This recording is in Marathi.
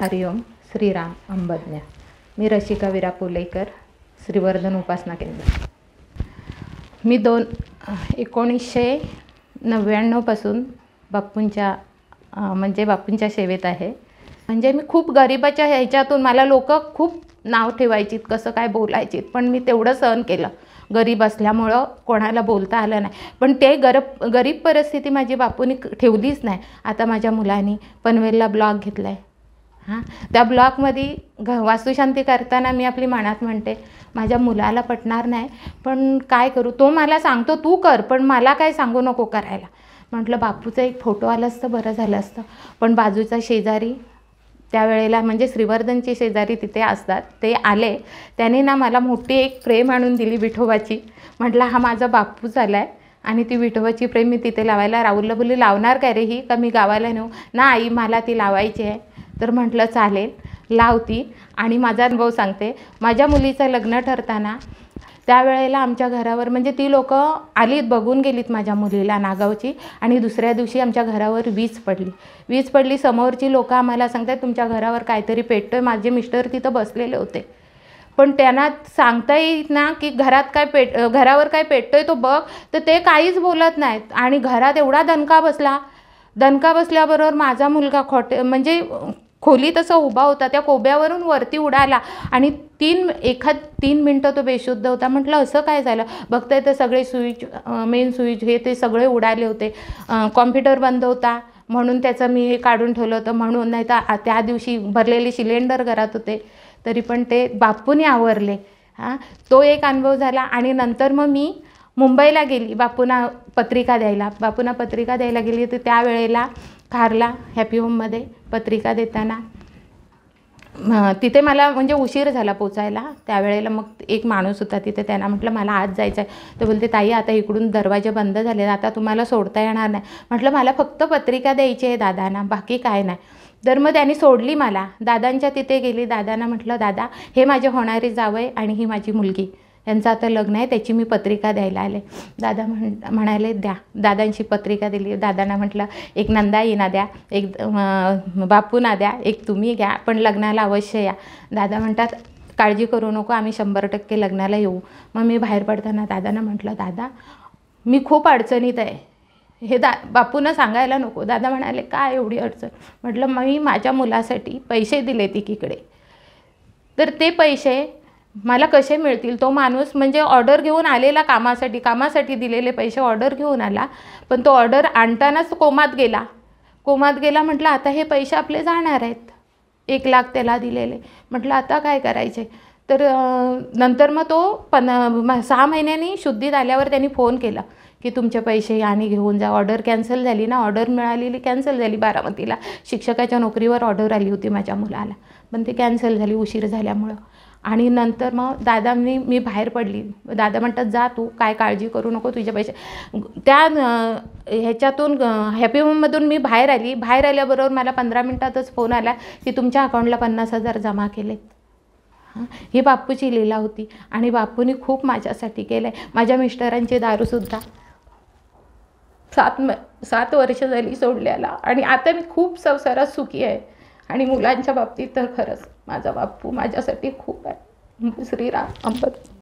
हरिओम श्रीराम अंबज्ञा मी रशिका विरा पुलेकर श्रीवर्धन उपासना केंद्र मी दोन एकोणीसशे नव्याण्णवपासून बापूंच्या म्हणजे बापूंच्या सेवेत आहे म्हणजे मी खूप गरीबाच्या ह्याच्यातून मला लोक खूप नाव ठेवायचीत कसं काय बोलायचीत पण मी तेवढं सहन केलं गरीब असल्यामुळं कोणाला बोलता आलं नाही पण ते गरब गरीब परिस्थिती माझी बापूनी ठेवलीच नाही आता माझ्या मुलांनी पनवेलला ब्लॉग घेतला आहे हां त्या ब्लॉगमध्ये घ वास्तुशांती करताना मी आपली मनात म्हणते माझ्या मुलाला पटणार नाही पण काय करू तो मला सांगतो तू कर पण मला काय सांगू नको करायला म्हटलं बापूचा एक फोटो आला असतं बरं झालं असतं पण बाजूचा शेजारी त्यावेळेला म्हणजे श्रीवर्धनचे शेजारी तिथे असतात ते आले त्याने ना मला मोठी एक फ्रेम आणून दिली विठोबाची म्हटलं हा माझा बापू झाला आहे आणि ती विठोबाची प्रेम मी तिथे लावायला राहुलला बोलली लावणार काय रे ही का मी गावाला नेऊ ना आई मला ती लावायची आहे तर म्हटलं चालेल लावती आणि माझा अनुभव सांगते माझ्या मुलीचं लग्न ठरताना त्यावेळेला आमच्या घरावर म्हणजे ती लोक आलीत बघून गेलीत माझ्या मुलीला नागावची आणि दुसऱ्या दिवशी आमच्या घरावर वीज पडली वीज पडली समोरची लोकं आम्हाला सांगतात तुमच्या घरावर काहीतरी पेटतोय माझे मिस्टर तिथं बसलेले होते पण त्यांना सांगता येत ना की घरात काय पेट घरावर काय पेटतोय तो बघ तर ते काहीच बोलत नाहीत आणि घरात एवढा दणका बसला दणका बसल्याबरोबर माझा मुलगा खोटे म्हणजे खोलीत असं उभा होता त्या कोब्यावरून वरती उडाला आणि तीन एखाद तीन मिनटं तो बेशुद्ध होता म्हटलं असं काय झालं बघताय तर सगळे स्विच मेन स्विच हे ते सगळे उडाले होते कॉम्प्युटर बंद होता म्हणून त्याचं मी हे काढून ठेवलं होतं म्हणून नाही तर त्या दिवशी भरलेले सिलेंडर घरात होते तरी पण ते बापूने आवरले हां तो एक अनुभव झाला आणि नंतर मग मी मुंबईला गेली बापूंना पत्रिका द्यायला बापूंना पत्रिका द्यायला गेली तर त्यावेळेला खारला हॅपी होममध्ये पत्रिका देताना तिथे मला म्हणजे उशीर झाला पोचायला त्यावेळेला मग एक माणूस होता तिथे त्यांना म्हटलं मला आज जायचं आहे तर बोलते ताई आता इकडून दरवाजे बंद झाले आता तुम्हाला सोडता येणार नाही म्हटलं मला फक्त पत्रिका द्यायची आहे दादांना बाकी काय नाही तर मग त्यांनी सोडली मला दादांच्या तिथे गेली दादांना म्हटलं दादा हे माझे होणारे जावं आहे आणि ही माझी मुलगी यांचं आता लग्न आहे त्याची मी पत्रिका द्यायला आले दादा म्हण म्हणाले द्या दादांची पत्रिका दिली दादांना म्हटलं एक नंदाईना द्या एक बापूना द्या एक तुम्ही घ्या पण लग्नाला अवश्य या दादा म्हणतात काळजी करू नको आम्ही शंभर टक्के लग्नाला येऊ मग मी बाहेर पडताना दादांना म्हटलं दादा मी खूप अडचणीत आहे हे दा बापूनं सांगायला नको दादा म्हणाले काय एवढी अडचण म्हटलं मी माझ्या मुलासाठी पैसे दिले तिकीकडे तर ते पैसे मला कसे मिळतील तो माणूस म्हणजे ऑर्डर घेऊन आलेला कामासाठी कामासाठी दिलेले पैसे ऑर्डर घेऊन आला पण तो ऑर्डर आणतानाच कोमात गेला कोमात गेला म्हटलं आता हे पैसे आपले जाणार आहेत एक लाख त्याला दिलेले म्हटलं आता काय करायचे तर नंतर मग तो पन सहा महिन्यांनी शुद्धीत आल्यावर त्यांनी फोन केला की तुमचे पैसे आणि घेऊन जा ऑर्डर कॅन्सल झाली ना ऑर्डर मिळालेली कॅन्सल झाली बारामतीला शिक्षकाच्या नोकरीवर ऑर्डर आली होती माझ्या मुलाला पण ती कॅन्सल झाली उशीर झाल्यामुळं आणि नंतर मग दादांनी मी बाहेर पडली दादा म्हणतात जा तू काय काळजी करू नको तुझ्या पैसे त्या ह्याच्यातून हॅपी होममधून मी बाहेर आली बाहेर आल्याबरोबर मला पंधरा मिनटातच फोन आला की तुमच्या अकाउंटला पन्नास हजार जमा केलेत ही बापूची लीला होती आणि बापूने खूप माझ्यासाठी केलं आहे माझ्या मिस्टरांचे दारूसुद्धा सात म सात वर्ष झाली सोडल्याला आणि आता मी खूप संसारात सुखी आहे आणि मुलांच्या बाबतीत तर खरंच माझा बापू माझ्यासाठी खूप आहे श्रीराम अंबत